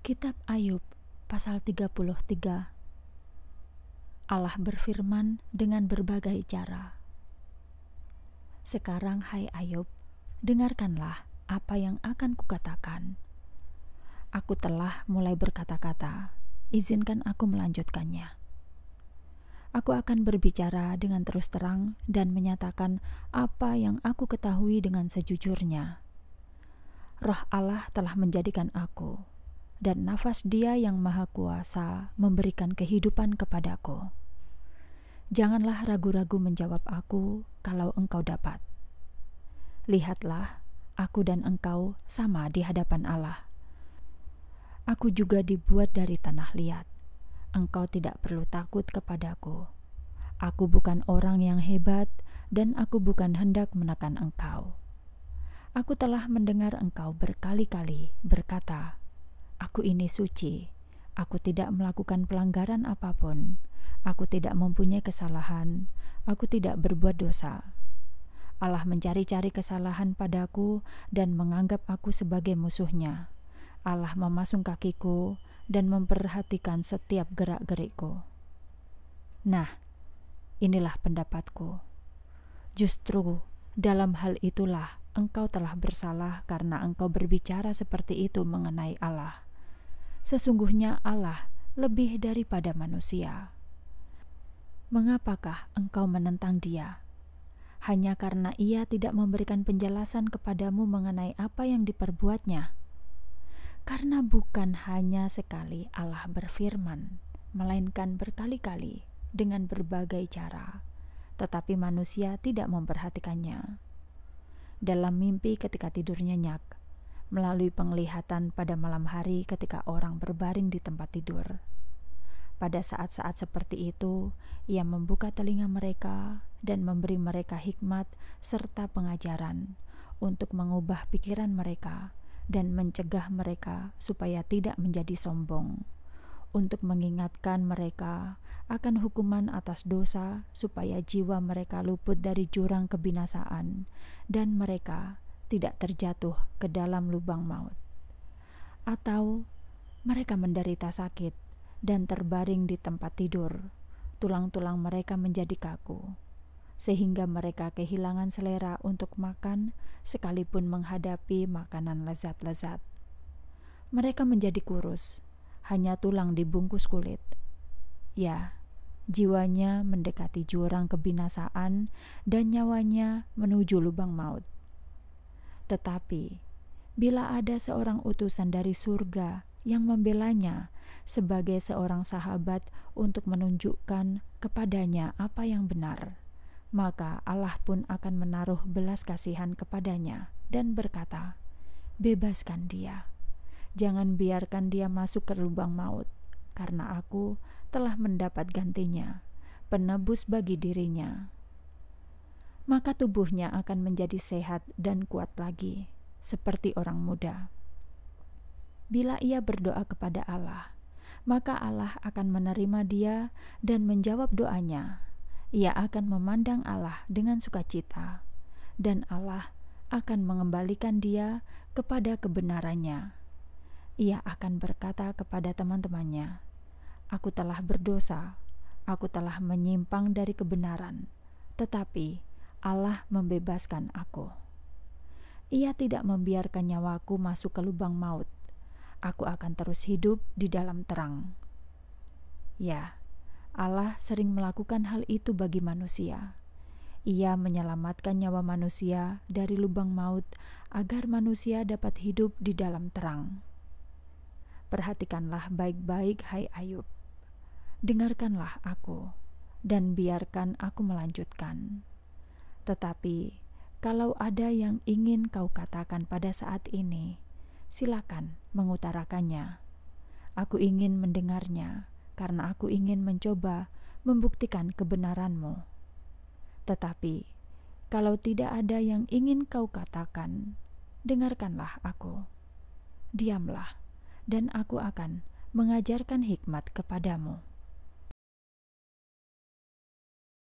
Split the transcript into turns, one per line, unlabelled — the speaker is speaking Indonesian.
Kitab Ayub pasal 33 Allah berfirman dengan berbagai cara. Sekarang hai Ayub, dengarkanlah apa yang akan kukatakan. Aku telah mulai berkata-kata, izinkan aku melanjutkannya. Aku akan berbicara dengan terus terang dan menyatakan apa yang aku ketahui dengan sejujurnya. Roh Allah telah menjadikan aku dan nafas Dia yang Maha Kuasa memberikan kehidupan kepadaku. Janganlah ragu-ragu menjawab aku kalau engkau dapat. Lihatlah, aku dan engkau sama di hadapan Allah. Aku juga dibuat dari tanah liat. Engkau tidak perlu takut kepadaku. Aku bukan orang yang hebat, dan aku bukan hendak menekan engkau. Aku telah mendengar engkau berkali-kali berkata, Aku ini suci. Aku tidak melakukan pelanggaran apapun. Aku tidak mempunyai kesalahan. Aku tidak berbuat dosa. Allah mencari-cari kesalahan padaku dan menganggap aku sebagai musuhnya. Allah memasung kakiku dan memperhatikan setiap gerak-gerikku. Nah, inilah pendapatku. Justru dalam hal itulah engkau telah bersalah karena engkau berbicara seperti itu mengenai Allah sesungguhnya Allah lebih daripada manusia. Mengapakah engkau menentang Dia? Hanya karena Ia tidak memberikan penjelasan kepadamu mengenai apa yang diperbuatnya, karena bukan hanya sekali Allah berfirman, melainkan berkali-kali dengan berbagai cara, tetapi manusia tidak memperhatikannya. Dalam mimpi, ketika tidur nyenyak, melalui penglihatan pada malam hari ketika orang berbaring di tempat tidur. Pada saat-saat seperti itu, ia membuka telinga mereka dan memberi mereka hikmat serta pengajaran untuk mengubah pikiran mereka dan mencegah mereka supaya tidak menjadi sombong, untuk mengingatkan mereka akan hukuman atas dosa supaya jiwa mereka luput dari jurang kebinasaan dan mereka tidak terjatuh ke dalam lubang maut, atau mereka menderita sakit dan terbaring di tempat tidur. Tulang-tulang mereka menjadi kaku, sehingga mereka kehilangan selera untuk makan, sekalipun menghadapi makanan lezat-lezat. Mereka menjadi kurus, hanya tulang dibungkus kulit. Ya, jiwanya mendekati jurang kebinasaan dan nyawanya menuju lubang maut. Tetapi, bila ada seorang utusan dari surga yang membelanya sebagai seorang sahabat untuk menunjukkan kepadanya apa yang benar, maka Allah pun akan menaruh belas kasihan kepadanya dan berkata, "Bebaskan dia, jangan biarkan dia masuk ke lubang maut, karena Aku telah mendapat gantinya, penebus bagi dirinya." maka tubuhnya akan menjadi sehat dan kuat lagi, seperti orang muda. Bila ia berdoa kepada Allah, maka Allah akan menerima dia dan menjawab doanya. Ia akan memandang Allah dengan sukacita, dan Allah akan mengembalikan dia kepada kebenarannya. Ia akan berkata kepada teman-temannya, "Aku telah berdosa, aku telah menyimpang dari kebenaran, tetapi..." Allah membebaskan aku. Ia tidak membiarkan nyawaku masuk ke lubang maut. Aku akan terus hidup di dalam terang. Ya, Allah sering melakukan hal itu bagi manusia. Ia menyelamatkan nyawa manusia dari lubang maut agar manusia dapat hidup di dalam terang. Perhatikanlah baik-baik, hai Ayub. Dengarkanlah aku, dan biarkan aku melanjutkan. Tetapi, kalau ada yang ingin kau katakan pada saat ini, silakan mengutarakannya. Aku ingin mendengarnya karena aku ingin mencoba membuktikan kebenaranmu. Tetapi, kalau tidak ada yang ingin kau katakan, dengarkanlah aku. Diamlah, dan aku akan mengajarkan hikmat kepadamu.